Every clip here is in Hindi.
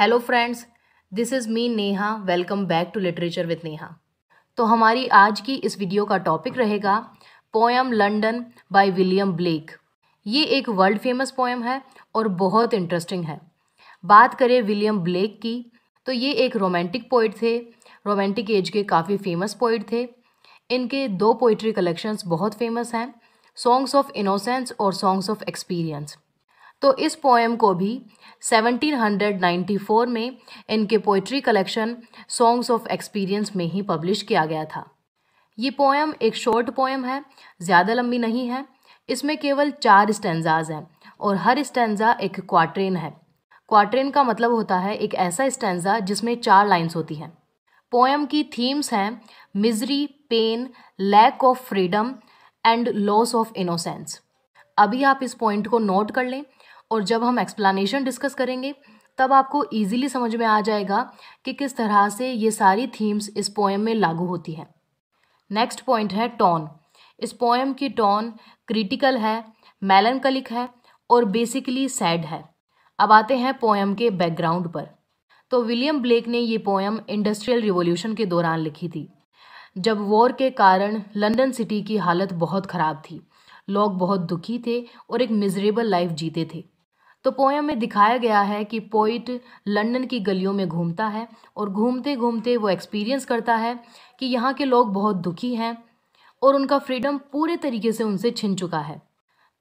hello friends this is me Neha welcome back to literature with Neha तो हमारी आज की इस वीडियो का टॉपिक रहेगा poem London by William Blake ये एक वर्ल्ड फेमस पोएम है और बहुत इंटरेस्टिंग है बात करें विलियम ब्लेक की तो ये एक रोमांटिक पोइट थे रोमांटिक एज के काफ़ी फेमस पोइट थे इनके दो पोइट्री कलेक्शंस बहुत फेमस हैं सॉन्ग्स ऑफ इनोसेंस और सॉन्ग्स ऑफ एक्सपीरियंस तो इस पोएम को भी 1794 में इनके poetry collection songs of experience में ही पब्लिश किया गया था ये पोएम एक शॉर्ट पोएम है ज़्यादा लंबी नहीं है इसमें केवल चार स्टेंजाज हैं और हर स्टेंजा एक क्वाट्रेन है क्वाट्रेन का मतलब होता है एक ऐसा स्टेंजा जिसमें चार लाइन्स होती हैं पोएम की थीम्स हैं misery pain lack of freedom and loss of innocence अभी आप इस पॉइंट को नोट कर लें और जब हम एक्सप्लानेशन डिस्कस करेंगे तब आपको ईजिली समझ में आ जाएगा कि किस तरह से ये सारी थीम्स इस पोएम में लागू होती हैं नेक्स्ट पॉइंट है टोन इस पोएम की टोन क्रिटिकल है मेलनकलिक है और बेसिकली सैड है अब आते हैं पोएम के बैकग्राउंड पर तो विलियम ब्लेक ने ये पोएम इंडस्ट्रियल रिवॉल्यूशन के दौरान लिखी थी जब वॉर के कारण लंदन सिटी की हालत बहुत ख़राब थी लोग बहुत दुखी थे और एक मिजरेबल लाइफ जीते थे तो पोएम में दिखाया गया है कि पोइट लंदन की गलियों में घूमता है और घूमते घूमते वो एक्सपीरियंस करता है कि यहाँ के लोग बहुत दुखी हैं और उनका फ्रीडम पूरे तरीके से उनसे छिन चुका है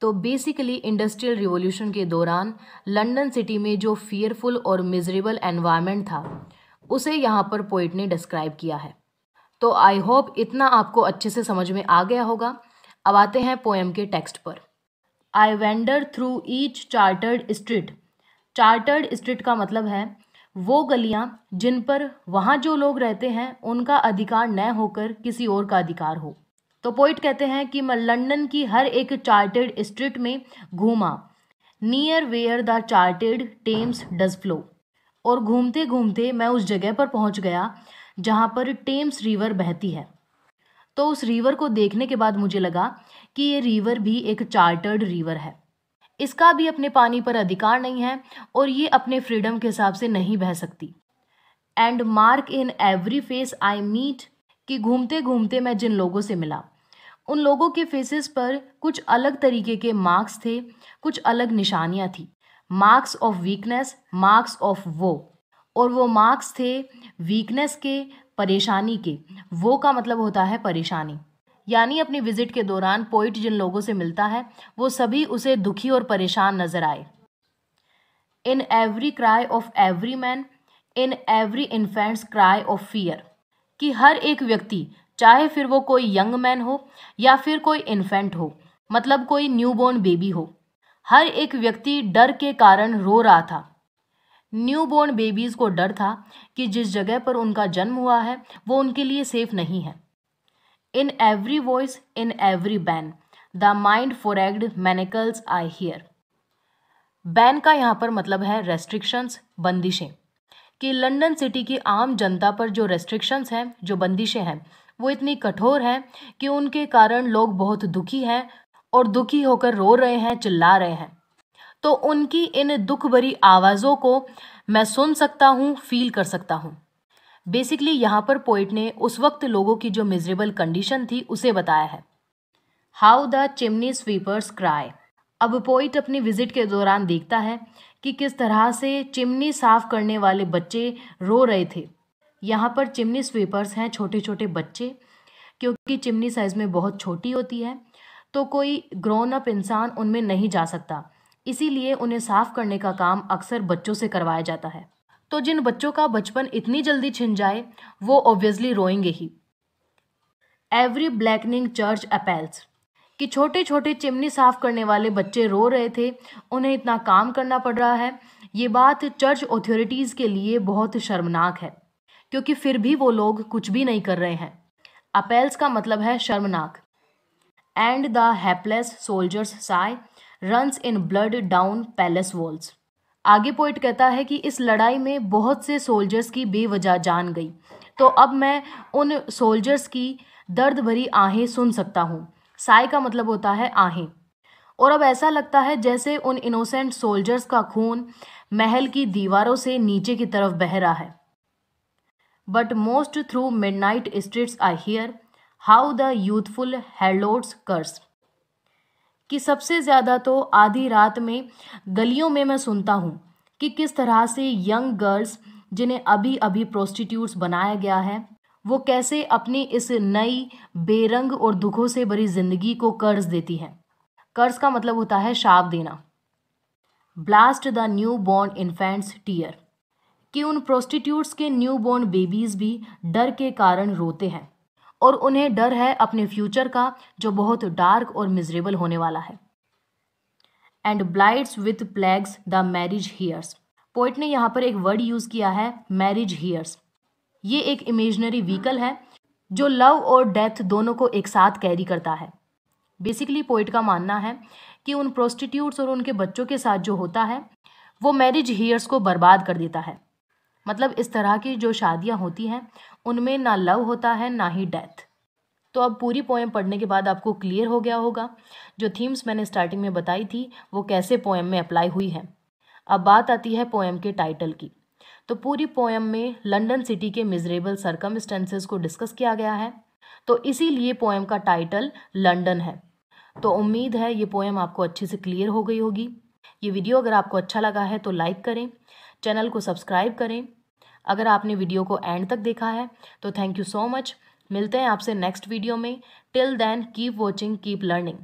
तो बेसिकली इंडस्ट्रियल रिवॉल्यूशन के दौरान लंदन सिटी में जो फियरफुल और मिजरेबल एनवायरमेंट था उसे यहाँ पर पोइट ने डिस्क्राइब किया है तो आई होप इतना आपको अच्छे से समझ में आ गया होगा अब आते हैं पोएम के टेक्स्ट पर I wander through each chartered street chartered street का मतलब है वो गलियां जिन पर वहाँ जो लोग रहते हैं उनका अधिकार न होकर किसी और का अधिकार हो तो पोइट कहते हैं कि मैं लंदन की हर एक चार्टेड स्ट्रीट में घूमा near where the chartered Thames does flow और घूमते घूमते मैं उस जगह पर पहुँच गया जहाँ पर टेम्स रिवर बहती है तो उस रिवर को देखने के बाद मुझे लगा कि ये रिवर भी एक चार्टर्ड रिवर है इसका भी अपने पानी पर अधिकार नहीं है और ये अपने फ्रीडम के हिसाब से नहीं बह सकती and mark in every face I meet कि घूमते घूमते मैं जिन लोगों से मिला उन लोगों के फेसेस पर कुछ अलग तरीके के मार्क्स थे कुछ अलग निशानियाँ थी marks of weakness marks of वो और वो मार्क्स थे वीकनेस के परेशानी के वो का मतलब होता है परेशानी यानी अपनी विजिट के दौरान पोइट जिन लोगों से मिलता है वो सभी उसे दुखी और परेशान नजर आए in every cry of every man in every infants cry of fear कि हर एक व्यक्ति चाहे फिर वो कोई यंग मैन हो या फिर कोई इन्फेंट हो मतलब कोई न्यूबॉर्न बेबी हो हर एक व्यक्ति डर के कारण रो रहा था न्यूबॉर्न बेबीज़ को डर था कि जिस जगह पर उनका जन्म हुआ है वो उनके लिए सेफ नहीं है in every voice in every ban the mind forged manacles I hear ban का यहाँ पर मतलब है रेस्ट्रिक्शंस बंदिशें कि लंदन सिटी की आम जनता पर जो रेस्ट्रिक्शंस हैं जो बंदिशें हैं वो इतनी कठोर हैं कि उनके कारण लोग बहुत दुखी हैं और दुखी होकर रो रहे हैं चिल्ला रहे हैं तो उनकी इन दुख भरी आवाज़ों को मैं सुन सकता हूँ फील कर सकता हूँ बेसिकली यहाँ पर पोइट ने उस वक्त लोगों की जो मिजरेबल कंडीशन थी उसे बताया है how the chimney sweepers cry अब पोइट अपनी विजिट के दौरान देखता है कि किस तरह से चिमनी साफ करने वाले बच्चे रो रहे थे यहाँ पर चिमनी स्वीपर्स हैं छोटे छोटे बच्चे क्योंकि चिमनी साइज़ में बहुत छोटी होती है तो कोई ग्रोन अप इंसान उनमें नहीं जा सकता इसीलिए उन्हें साफ करने का काम अक्सर बच्चों से करवाया जाता है तो जिन बच्चों का बचपन इतनी जल्दी छिन जाए वो ऑब्वियसली रोएंगे ही एवरी ब्लैकनिंग चर्च अपेल्स कि छोटे छोटे चिमनी साफ करने वाले बच्चे रो रहे थे उन्हें इतना काम करना पड़ रहा है ये बात चर्च अथॉरिटीज़ के लिए बहुत शर्मनाक है क्योंकि फिर भी वो लोग कुछ भी नहीं कर रहे हैं अपेल्स का मतलब है शर्मनाक and the hapless soldiers sigh runs in blood down palace walls आगे पोइट कहता है कि इस लड़ाई में बहुत से सोल्जर्स की बेवजह जान गई तो अब मैं उन सोल्जर्स की दर्द भरी आहें सुन सकता हूँ साय का मतलब होता है आहें और अब ऐसा लगता है जैसे उन इनोसेंट सोल्जर्स का खून महल की दीवारों से नीचे की तरफ बह रहा है but most through midnight streets I hear how the youthful harlots curse कि सबसे ज़्यादा तो आधी रात में गलियों में मैं सुनता हूँ कि किस तरह से यंग गर्ल्स जिन्हें अभी अभी प्रोस्टिट्यूट्स बनाया गया है वो कैसे अपनी इस नई बेरंग और दुखों से भरी जिंदगी को कर्ज देती हैं कर्ज का मतलब होता है शाप देना blast the new born infants tear कि उन प्रोस्टिट्यूट्स के न्यू बॉर्न बेबीज़ भी डर के कारण रोते हैं और उन्हें डर है अपने फ्यूचर का जो बहुत डार्क और मिजरेबल होने वाला है and blights with plagues the marriage hearse poet ने यहाँ पर एक वर्ड यूज़ किया है मैरिज हीयर्स ये एक इमेजनरी व्हीकल है जो लव और डेथ दोनों को एक साथ कैरी करता है बेसिकली पोइट का मानना है कि उन प्रोस्टिट्यूट्स और उनके बच्चों के साथ जो होता है वो मैरिज हीयर्स को बर्बाद कर देता है मतलब इस तरह की जो शादियाँ होती हैं उनमें ना लव होता है ना ही डेथ तो अब पूरी पोएम पढ़ने के बाद आपको क्लियर हो गया होगा जो थीम्स मैंने स्टार्टिंग में बताई थी वो कैसे पोएम में अप्लाई हुई है अब बात आती है पोएम के टाइटल की तो पूरी पोएम में लंदन सिटी के मिजरेबल सरकमस्टेंसेज को डिस्कस किया गया है तो इसीलिए पोएम का टाइटल लंदन है तो उम्मीद है ये पोएम आपको अच्छे से क्लियर हो गई होगी ये वीडियो अगर आपको अच्छा लगा है तो लाइक करें चैनल को सब्सक्राइब करें अगर आपने वीडियो को एंड तक देखा है तो थैंक यू सो मच मिलते हैं आपसे नेक्स्ट वीडियो में till then keep watching keep learning